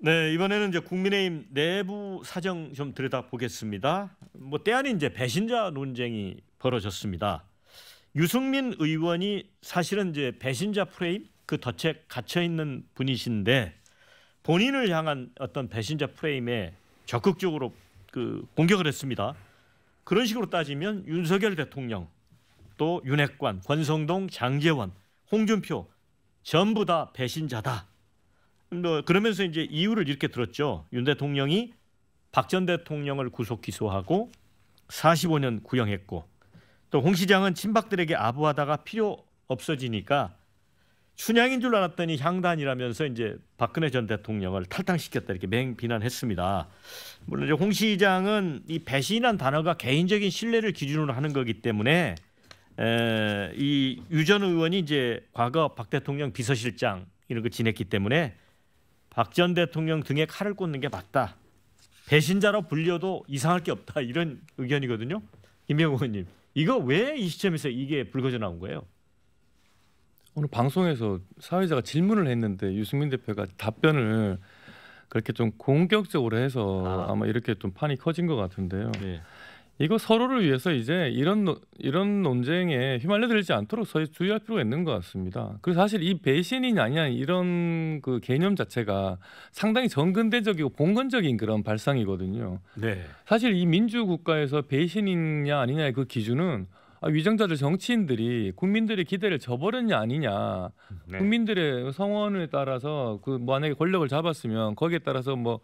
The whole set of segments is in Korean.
네 이번에는 이제 국민의힘 내부 사정 좀 들여다 보겠습니다. 뭐 때아닌 이제 배신자 논쟁이 벌어졌습니다. 유승민 의원이 사실은 이제 배신자 프레임 그 덫에 갇혀 있는 분이신데 본인을 향한 어떤 배신자 프레임에 적극적으로 그 공격을 했습니다. 그런 식으로 따지면 윤석열 대통령 또 윤핵관, 권성동, 장재원, 홍준표 전부 다 배신자다 뭐 그러면서 이제 이유를 이렇게 들었죠. 윤 대통령이 박 전 대통령을 구속 기소하고 45년 구형했고 또 홍 시장은 친박들에게 아부하다가 필요 없어지니까 춘향인 줄 알았더니 향단이라면서 이제 박근혜 전 대통령을 탈당시켰다 이렇게 맹 비난했습니다. 물론 이제 홍 시장은 이배신이 단어가 개인적인 신뢰를 기준으로 하는 거기 때문에 이유전 의원이 이제 과거 박 대통령 비서실장 이런 거 지냈기 때문에 박전 대통령 등에 칼을 꽂는 게 맞다. 배신자로 불려도 이상할 게 없다. 이런 의견이거든요. 김병호 의원님. 이거 왜 이 시점에서 이게 불거져 나온 거예요? 오늘 방송에서 사회자가 질문을 했는데 유승민 대표가 답변을 그렇게 좀 공격적으로 해서 아. 마 이렇게 좀 판이 커진 것 같은데요. 네. 이거 서로를 위해서 이제 이런 이런 논쟁에 휘말려들지 않도록 서히 주의할 필요가 있는 것 같습니다. 그래서 사실 이 배신이냐 아니냐 이런 그 개념 자체가 상당히 전근대적이고 봉건적인 그런 발상이거든요. 네. 사실 이 민주 국가에서 배신이냐 아니냐의 그 기준은 아, 위정자들 정치인들이 국민들의 기대를 저버렸냐 아니냐 네. 국민들의 성원에 따라서 그 뭐 만약에 권력을 잡았으면 거기에 따라서 뭐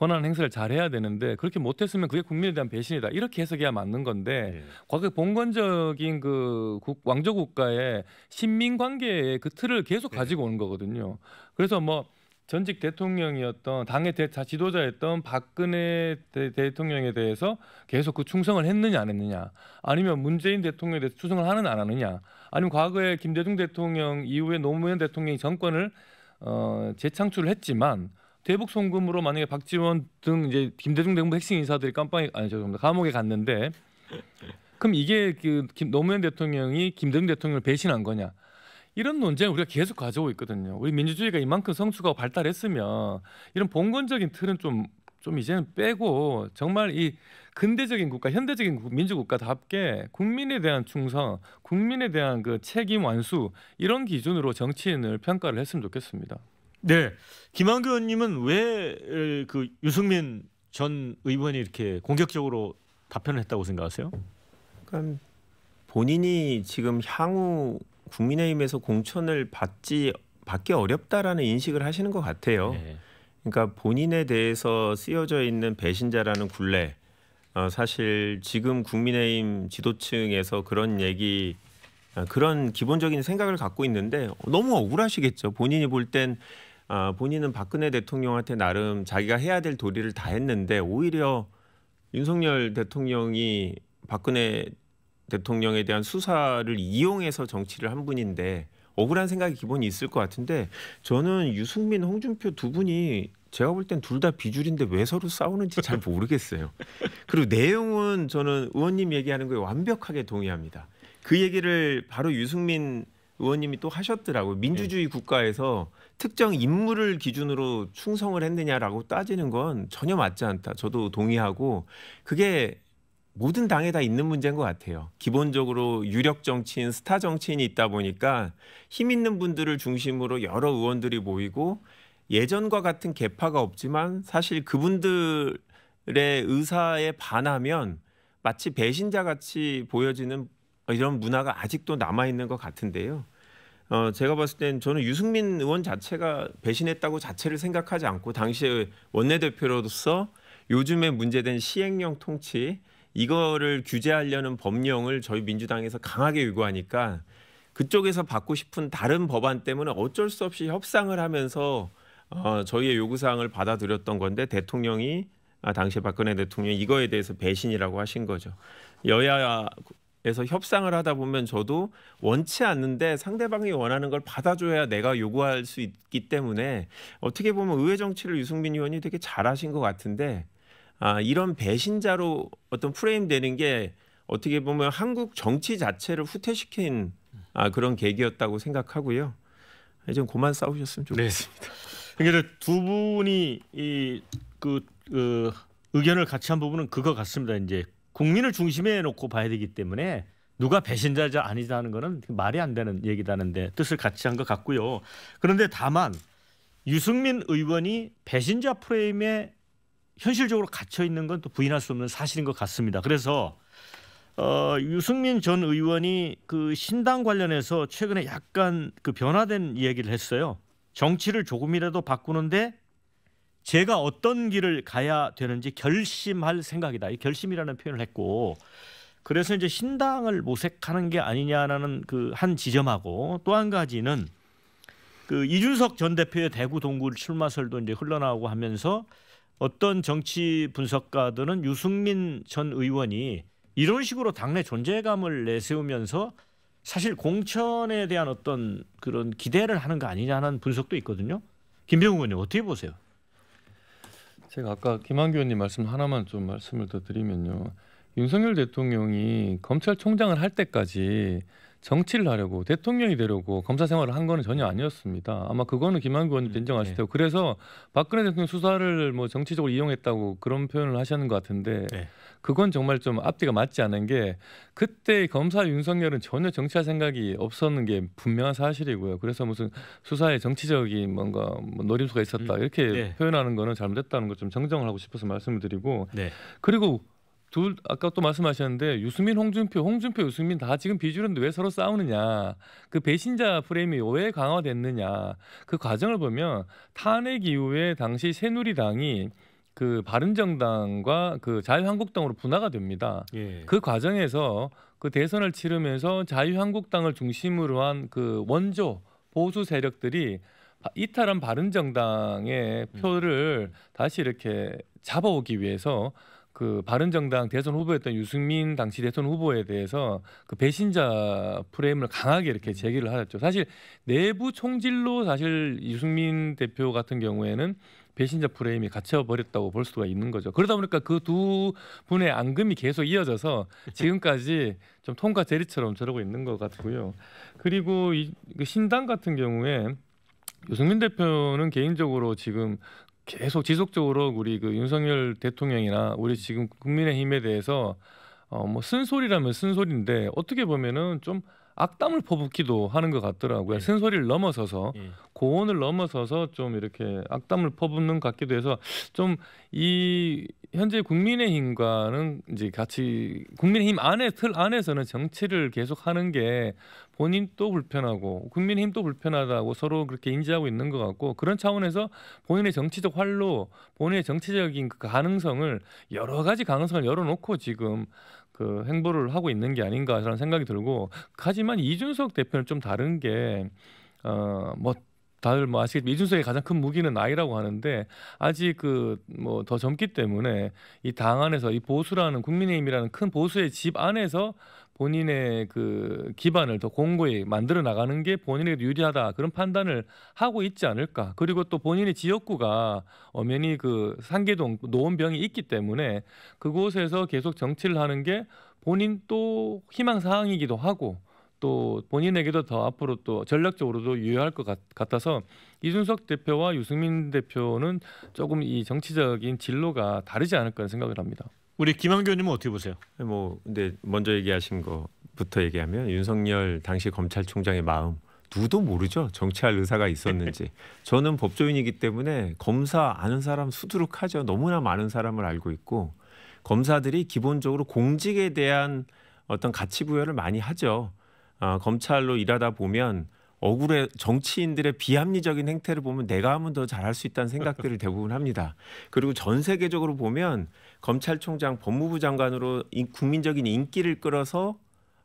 권한 행사를 잘 해야 되는데 그렇게 못했으면 그게 국민에 대한 배신이다 이렇게 해석해야 맞는 건데 예. 과거 봉건적인 그 국, 왕조 국가의 신민 관계의 그 틀을 계속 예. 가지고 오는 거거든요. 그래서 뭐 전직 대통령이었던 당의 대, 지도자였던 박근혜 대, 통령에 대해서 계속 그 충성을 했느냐 안 했느냐 아니면 문재인 대통령에 대해서 충성을 하느냐 안 하느냐 아니면 과거에 김대중 대통령 이후에 노무현 대통령이 정권을 어, 재창출을 했지만 대북 송금으로 만약에 박지원 등 이제 김대중 정부 핵심 인사들이 깜빵에 아니 죄송합니다 감옥에 갔는데 그럼 이게 그 노무현 대통령이 김대중 대통령을 배신한 거냐? 이런 논쟁 우리가 계속 가지고 있거든요. 우리 민주주의가 이만큼 성숙하고 발달했으면 이런 봉건적인 틀은 좀좀 좀 이제는 빼고 정말 이 근대적인 국가, 현대적인 민주국가답게 국민에 대한 충성, 국민에 대한 그 책임 완수 이런 기준으로 정치인을 평가를 했으면 좋겠습니다. 네. 김한규 의원님은 왜 그 유승민 전 의원이 이렇게 공격적으로 답변을 했다고 생각하세요? 그럼 그러니까 본인이 지금 향후 국민의힘에서 공천을 받지 받기 어렵다라는 인식을 하시는 것 같아요. 네. 그러니까 본인에 대해서 쓰여져 있는 배신자라는 굴레. 어, 사실 지금 국민의힘 지도층에서 그런 얘기 어, 그런 기본적인 생각을 갖고 있는데 너무 억울하시겠죠. 본인이 볼땐 아, 본인은 박근혜 대통령한테 나름 자기가 해야 될 도리를 다 했는데 오히려 윤석열 대통령이 박근혜 대통령에 대한 수사를 이용해서 정치를 한 분인데 억울한 생각이 기본이 있을 것 같은데 저는 유승민, 홍준표 두 분이 제가 볼 땐 둘 다 비줄인데 왜 서로 싸우는지 잘 모르겠어요. 그리고 내용은 저는 의원님 얘기하는 거에 완벽하게 동의합니다. 그 얘기를 바로 유승민 의원님이 또 하셨더라고요. 민주주의 국가에서 특정 인물을 기준으로 충성을 했느냐라고 따지는 건 전혀 맞지 않다. 저도 동의하고 그게 모든 당에 다 있는 문제인 것 같아요. 기본적으로 유력 정치인, 스타 정치인이 있다 보니까 힘 있는 분들을 중심으로 여러 의원들이 모이고 예전과 같은 개파가 없지만 사실 그분들의 의사에 반하면 마치 배신자 같이 보여지는 이런 문화가 아직도 남아 있는 것 같은데요. 어, 제가 봤을 땐 저는 유승민 의원 자체가 배신했다고 자체를 생각하지 않고 당시의 원내대표로서 요즘에 문제된 시행령 통치 이거를 규제하려는 법령을 저희 민주당에서 강하게 요구하니까 그쪽에서 받고 싶은 다른 법안 때문에 어쩔 수 없이 협상을 하면서 어, 저희의 요구사항을 받아들였던 건데 대통령이 아, 당시 박근혜 대통령이 이거에 대해서 배신이라고 하신 거죠. 여야 에서 협상을 하다 보면 저도 원치 않는데 상대방이 원하는 걸 받아줘야 내가 요구할 수 있기 때문에 어떻게 보면 의회 정치를 유승민 의원이 되게 잘하신 것 같은데 아, 이런 배신자로 어떤 프레임되는 게 어떻게 보면 한국 정치 자체를 후퇴시킨 아, 그런 계기였다고 생각하고요. 이좀 아, 그만 싸우셨으면 좋겠습니다. 네. 그러니까 두 분이 이그 그, 의견을 같이 한 부분은 그거 같습니다. 이제 국민을 중심에 놓고 봐야 되기 때문에 누가 배신자자 아니다 는 거는 말이 안 되는 얘기다는데 뜻을 같이 한 것 같고요. 그런데 다만 유승민 의원이 배신자 프레임에 현실적으로 갇혀 있는 건 또 부인할 수 없는 사실인 것 같습니다. 그래서 어, 유승민 전 의원이 그 신당 관련해서 최근에 약간 그 변화된 이야기를 했어요. 정치를 조금이라도 바꾸는데 제가 어떤 길을 가야 되는지 결심할 생각이다. 이 결심이라는 표현을 했고 그래서 이제 신당을 모색하는 게 아니냐라는 그 한 지점하고 또 한 가지는 그 이준석 전 대표의 대구 동구 출마설도 이제 흘러나오고 하면서 어떤 정치 분석가들은 유승민 전 의원이 이런 식으로 당내 존재감을 내세우면서 사실 공천에 대한 어떤 그런 기대를 하는 거 아니냐는 분석도 있거든요. 김병우 의원님 어떻게 보세요? 제가 아까 김한규 의원님 말씀 하나만 좀 말씀을 더 드리면요. 윤석열 대통령이 검찰총장을 할 때까지 정치를 하려고 대통령이 되려고 검사 생활을 한 거는 전혀 아니었습니다. 아마 그거는 김한규 의원님 음, 인정하실 테고 네. 그래서 박근혜 대통령 수사를 뭐 정치적으로 이용했다고 그런 표현을 하시는 것 같은데 네. 그건 정말 좀 앞뒤가 맞지 않은 게 그때 검사 윤석열은 전혀 정치할 생각이 없었는 게 분명한 사실이고요. 그래서 무슨 수사에 정치적인 뭔가 뭐 노림수가 있었다 음, 이렇게 네. 표현하는 거는 잘못됐다는 걸 좀 정정을 하고 싶어서 말씀을 드리고 네. 그리고 둘 아까 또 말씀하셨는데 유승민, 홍준표, 홍준표, 유승민 다 지금 비주류인데 왜 서로 싸우느냐 그 배신자 프레임이 왜 강화됐느냐 그 과정을 보면 탄핵 이후에 당시 새누리당이 그 바른정당과 그 자유한국당으로 분화가 됩니다. 예. 그 과정에서 그 대선을 치르면서 자유한국당을 중심으로 한 그 원조 보수 세력들이 이탈한 바른정당의 음. 표를 음. 다시 이렇게 잡아오기 위해서 그 바른정당 대선 후보였던 유승민 당시 대선 후보에 대해서 그 배신자 프레임을 강하게 이렇게 음. 제기를 하였죠. 사실 내부 총질로 사실 유승민 대표 같은 경우에는 배신자 프레임이 갇혀 버렸다고 볼 수가 있는 거죠. 그러다 보니까 그 두 분의 앙금이 계속 이어져서 지금까지 좀 통과 제리처럼 저러고 있는 것 같고요. 그리고 이, 그 신당 같은 경우에 유승민 대표는 개인적으로 지금 계속 지속적으로 우리 그 윤석열 대통령이나 우리 지금 국민의힘에 대해서 어뭐 쓴소리라면 쓴소리인데 어떻게 보면은 좀 악담을 퍼붓기도 하는 것 같더라고요. 예. 쓴소리를 넘어서서 예. 고온을 넘어서서 좀 이렇게 악담을 퍼붓는 것 같기도 해서 좀 이 현재 국민의힘과는 이제 같이 국민의힘 안에 틀 안에서는 정치를 계속하는 게 본인도 불편하고 국민의힘도 불편하다고 서로 그렇게 인지하고 있는 것 같고 그런 차원에서 본인의 정치적 활로 본인의 정치적인 그 가능성을 여러 가지 가능성을 열어놓고 지금 그 행보를 하고 있는 게 아닌가라는 생각이 들고 하지만 이준석 대표는 좀 다른 게어 뭐 다들 뭐 아시겠지만 이준석의 가장 큰 무기는 나이라고 하는데 아직 그 뭐 더 젊기 때문에 이 당 안에서 이 보수라는 국민의힘이라는 큰 보수의 집 안에서 본인의 그 기반을 더 공고히 만들어 나가는 게 본인에게 유리하다 그런 판단을 하고 있지 않을까 그리고 또 본인의 지역구가 엄연히 그 상계동 노원병이 있기 때문에 그곳에서 계속 정치를 하는 게 본인 또 희망 사항이기도 하고 또 본인에게도 더 앞으로 또 전략적으로도 유효할 것 같, 아서 이준석 대표와 유승민 대표는 조금 이 정치적인 진로가 다르지 않을까 생각을 합니다. 우리 김한교님은 어떻게 보세요? 뭐 근데 먼저 얘기하신 거부터 얘기하면 윤석열 당시 검찰총장의 마음 누도 모르죠 정치할 의사가 있었는지 저는 법조인이기 때문에 검사 아는 사람 수두룩하죠 너무나 많은 사람을 알고 있고 검사들이 기본적으로 공직에 대한 어떤 가치부여를 많이 하죠 어, 검찰로 일하다 보면 억울해 정치인들의 비합리적인 행태를 보면 내가 하면 더 잘할 수 있다는 생각들을 대부분 합니다. 그리고 전 세계적으로 보면 검찰총장, 법무부 장관으로 국민적인 인기를 끌어서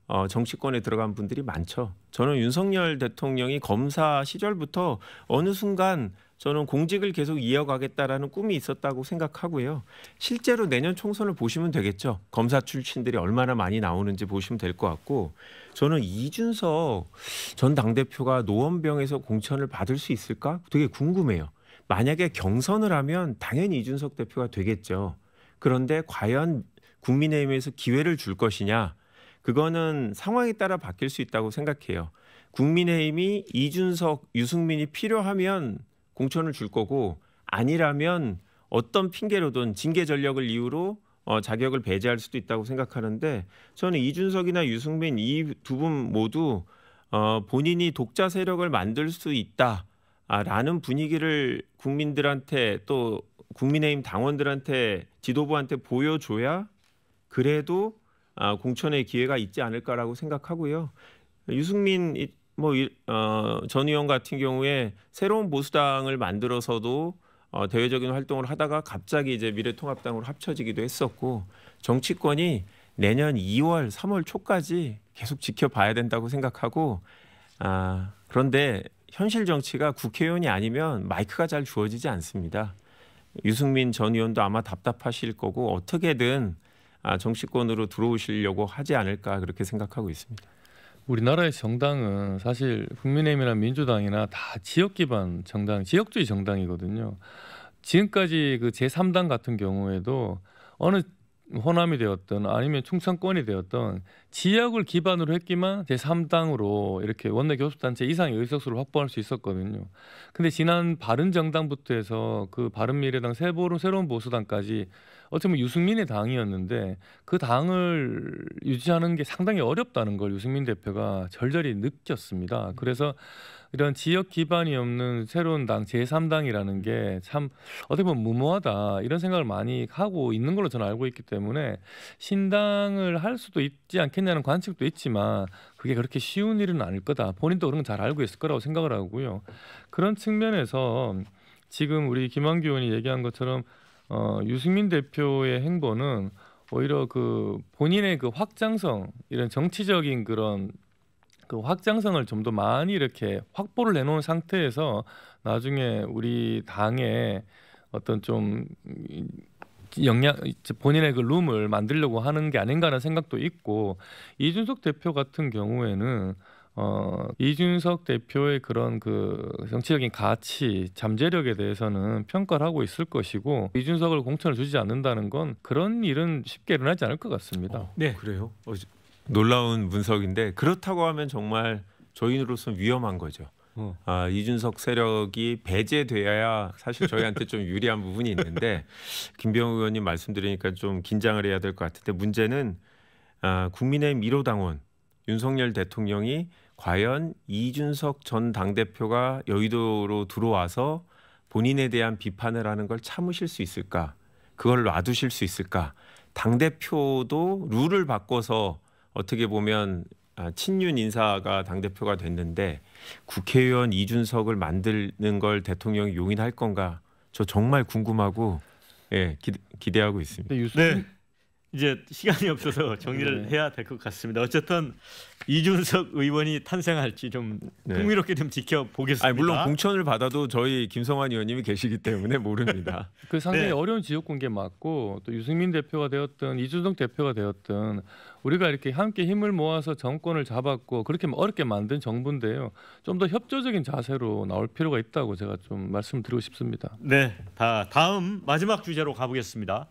어, 정치권에 들어간 분들이 많죠. 저는 윤석열 대통령이 검사 시절부터 어느 순간 저는 공직을 계속 이어가겠다라는 꿈이 있었다고 생각하고요. 실제로 내년 총선을 보시면 되겠죠. 검사 출신들이 얼마나 많이 나오는지 보시면 될 것 같고 저는 이준석 전 당대표가 노원병에서 공천을 받을 수 있을까 되게 궁금해요. 만약에 경선을 하면 당연히 이준석 대표가 되겠죠. 그런데 과연 국민의힘에서 기회를 줄 것이냐 그거는 상황에 따라 바뀔 수 있다고 생각해요. 국민의힘이 이준석, 유승민이 필요하면 공천을 줄 거고 아니라면 어떤 핑계로든 징계 전력을 이유로 어, 자격을 배제할 수도 있다고 생각하는데 저는 이준석이나 유승민 이 두 분 모두 어, 본인이 독자 세력을 만들 수 있다라는 아, 분위기를 국민들한테 또 국민의힘 당원들한테 지도부한테 보여줘야 그래도 아, 공천의 기회가 있지 않을까라고 생각하고요. 유승민 뭐전 어, 의원 같은 경우에 새로운 보수당을 만들어서도 어, 대외적인 활동을 하다가 갑자기 이제 미래통합당으로 합쳐지기도 했었고 정치권이 내년 2월, 3월 초까지 계속 지켜봐야 된다고 생각하고 아, 그런데 현실 정치가 국회의원이 아니면 마이크가 잘 주어지지 않습니다. 유승민 전 의원도 아마 답답하실 거고 어떻게든 아, 정치권으로 들어오시려고 하지 않을까 그렇게 생각하고 있습니다. 우리나라의 정당은 사실 국민의힘이나 민주당이나 다 지역 기반 정당, 지역주의 정당이거든요. 지금까지 그 제3당 같은 경우에도 어느 호남이 되었던 아니면 충청권이 되었던 지역을 기반으로 했기만 제3당으로 이렇게 원내 교섭단체 이상의 의석수를 확보할 수 있었거든요. 근데 지난 바른정당부터 해서 그 바른미래당, 새보름, 새로운 보수당까지 어떻게 보면 유승민의 당이었는데 그 당을 유지하는 게 상당히 어렵다는 걸 유승민 대표가 절절히 느꼈습니다. 음. 그래서 이런 지역 기반이 없는 새로운 당 제3당이라는 게 참 어떻게 보면 무모하다 이런 생각을 많이 하고 있는 걸로 저는 알고 있기 때문에 신당을 할 수도 있지 않겠냐는 관측도 있지만 그게 그렇게 쉬운 일은 아닐 거다 본인도 그런 걸잘 알고 있을 거라고 생각을 하고요 그런 측면에서 지금 우리 김한규 의원이 얘기한 것처럼 어, 유승민 대표의 행보는 오히려 그 본인의 그 확장성 이런 정치적인 그런 그 확장성을 좀 더 많이 이렇게 확보를 해놓은 상태에서 나중에 우리 당의 어떤 좀 영향 본인의 그 룸을 만들려고 하는 게아닌가하는 생각도 있고 이준석 대표 같은 경우에는 어, 이준석 대표의 그런 그 정치적인 가치, 잠재력에 대해서는 평가를 하고 있을 것이고 이준석을 공천을 주지 않는다는 건 그런 일은 쉽게 일어나지 않을 것 같습니다. 어, 네, 그래요. 어, 놀라운 분석인데 그렇다고 하면 정말 저희로서는 위험한 거죠. 어. 아, 이준석 세력이 배제되어야 사실 저희한테 좀 유리한 부분이 있는데 김병우 의원님 말씀드리니까 좀 긴장을 해야 될 것 같은데 문제는 아, 국민의힘 1호 당원 윤석열 대통령이 과연 이준석 전 당대표가 여의도로 들어와서 본인에 대한 비판을 하는 걸 참으실 수 있을까? 그걸 놔두실 수 있을까? 당대표도 룰을 바꿔서 어떻게 보면 아, 친윤 인사가 당대표가 됐는데 국회의원 이준석을 만드는 걸 대통령이 용인할 건가? 저 정말 궁금하고 예, 기, 대하고 있습니다. 네. 이제 시간이 없어서 정리를 네. 해야 될 것 같습니다. 어쨌든 이준석 의원이 탄생할지 좀 네. 흥미롭게 좀 지켜보겠습니다. 아니, 물론 공천을 받아도 저희 김성환 의원님이 계시기 때문에 모릅니다. 그 상당히 네. 어려운 지역 공개 맞고 또 유승민 대표가 되었든 이준석 대표가 되었든 우리가 이렇게 함께 힘을 모아서 정권을 잡았고 그렇게 어렵게 만든 정부인데요. 좀 더 협조적인 자세로 나올 필요가 있다고 제가 좀 말씀드리고 싶습니다. 네, 다 다음 마지막 주제로 가보겠습니다.